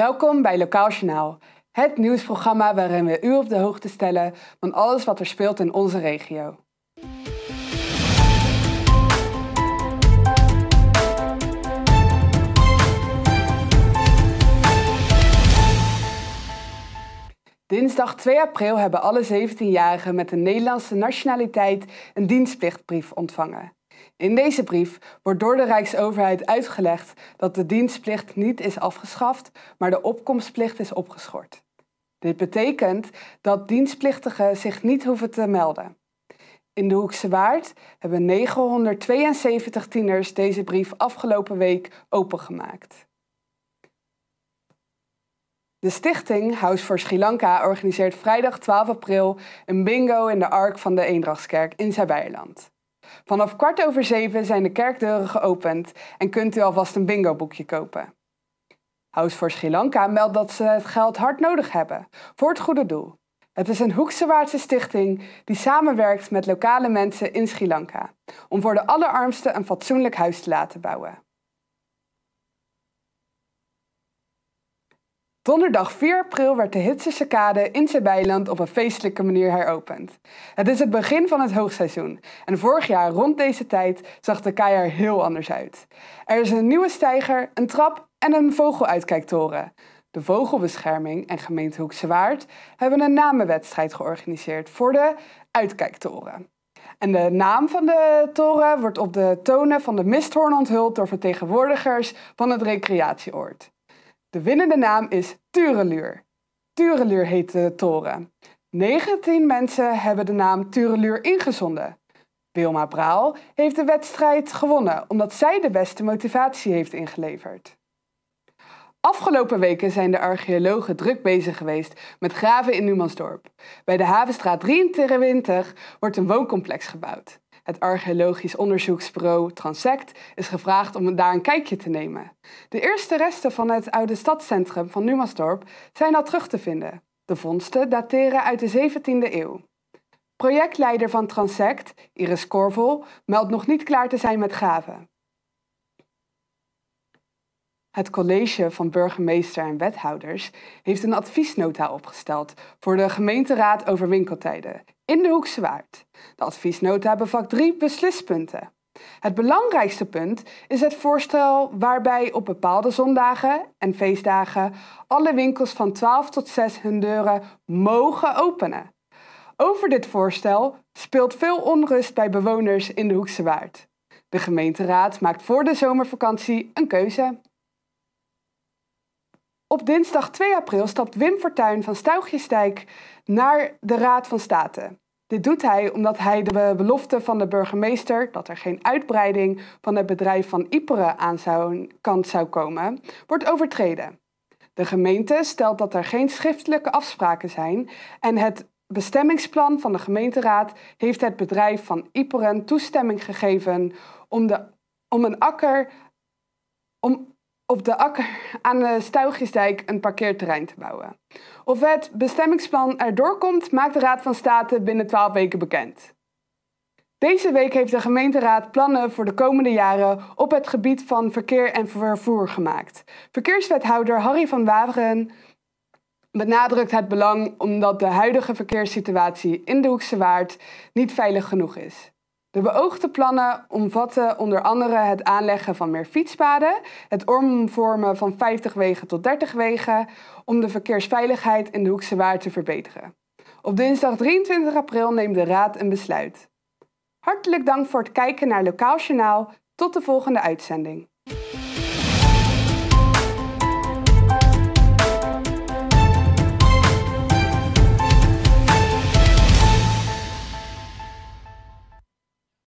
Welkom bij Lokaal Journaal, het nieuwsprogramma waarin we u op de hoogte stellen van alles wat er speelt in onze regio. Dinsdag 2 april hebben alle 17-jarigen met een Nederlandse nationaliteit een dienstplichtbrief ontvangen. In deze brief wordt door de Rijksoverheid uitgelegd dat de dienstplicht niet is afgeschaft, maar de opkomstplicht is opgeschort. Dit betekent dat dienstplichtigen zich niet hoeven te melden. In de Hoekse Waard hebben 972 tieners deze brief afgelopen week opengemaakt. De stichting House for Sri Lanka organiseert vrijdag 12 april een bingo in de Ark van de Eendrachtskerk in Zeeland. Vanaf kwart over zeven zijn de kerkdeuren geopend en kunt u alvast een bingo-boekje kopen. House for Sri Lanka meldt dat ze het geld hard nodig hebben, voor het goede doel. Het is een Hoeksewaardse stichting die samenwerkt met lokale mensen in Sri Lanka om voor de allerarmsten een fatsoenlijk huis te laten bouwen. Donderdag 4 april werd de Hitse Kade in Zeebijland op een feestelijke manier heropend. Het is het begin van het hoogseizoen en vorig jaar rond deze tijd zag de kei heel anders uit. Er is een nieuwe steiger, een trap en een vogeluitkijktoren. De Vogelbescherming en gemeente Hoekse Waard hebben een namenwedstrijd georganiseerd voor de uitkijktoren. En de naam van de toren wordt op de tonen van de misthoorn onthuld door vertegenwoordigers van het recreatieoord. De winnende naam is Tureluur. Tureluur heet de toren. 19 mensen hebben de naam Tureluur ingezonden. Wilma Braal heeft de wedstrijd gewonnen omdat zij de beste motivatie heeft ingeleverd. Afgelopen weken zijn de archeologen druk bezig geweest met graven in Numansdorp. Bij de Havenstraat 23 wordt een wooncomplex gebouwd het archeologisch onderzoeksbureau Transect, is gevraagd om daar een kijkje te nemen. De eerste resten van het oude stadscentrum van Numansdorp zijn al terug te vinden. De vondsten dateren uit de 17e eeuw. Projectleider van Transect, Iris Korvel, meldt nog niet klaar te zijn met graven. Het college van burgemeester en wethouders heeft een adviesnota opgesteld voor de gemeenteraad over winkeltijden in de Hoekse Waard. De adviesnota bevat drie beslispunten. Het belangrijkste punt is het voorstel waarbij op bepaalde zondagen en feestdagen alle winkels van 12 tot 6 hun deuren mogen openen. Over dit voorstel speelt veel onrust bij bewoners in de Hoekse Waard. De gemeenteraad maakt voor de zomervakantie een keuze. Op dinsdag 2 april stapt Wim Fortuyn van Stuigjesdijk naar de Raad van State. Dit doet hij omdat hij de belofte van de burgemeester dat er geen uitbreiding van het bedrijf van Iperen aan zijn kant zou komen, wordt overtreden. De gemeente stelt dat er geen schriftelijke afspraken zijn en het bestemmingsplan van de gemeenteraad heeft het bedrijf van Iperen toestemming gegeven om, de, om een akker om op de akker aan de Stuigjesdijk een parkeerterrein te bouwen. Of het bestemmingsplan erdoor komt, maakt de Raad van State binnen 12 weken bekend. Deze week heeft de gemeenteraad plannen voor de komende jaren op het gebied van verkeer en vervoer gemaakt. Verkeerswethouder Harry van Waveren benadrukt het belang omdat de huidige verkeerssituatie in de Hoekse Waard niet veilig genoeg is. De beoogde plannen omvatten onder andere het aanleggen van meer fietspaden, het omvormen van 50 wegen tot 30 wegen om de verkeersveiligheid in de Hoekse Waard te verbeteren. Op dinsdag 23 april neemt de Raad een besluit. Hartelijk dank voor het kijken naar Lokaal Journaal. Tot de volgende uitzending.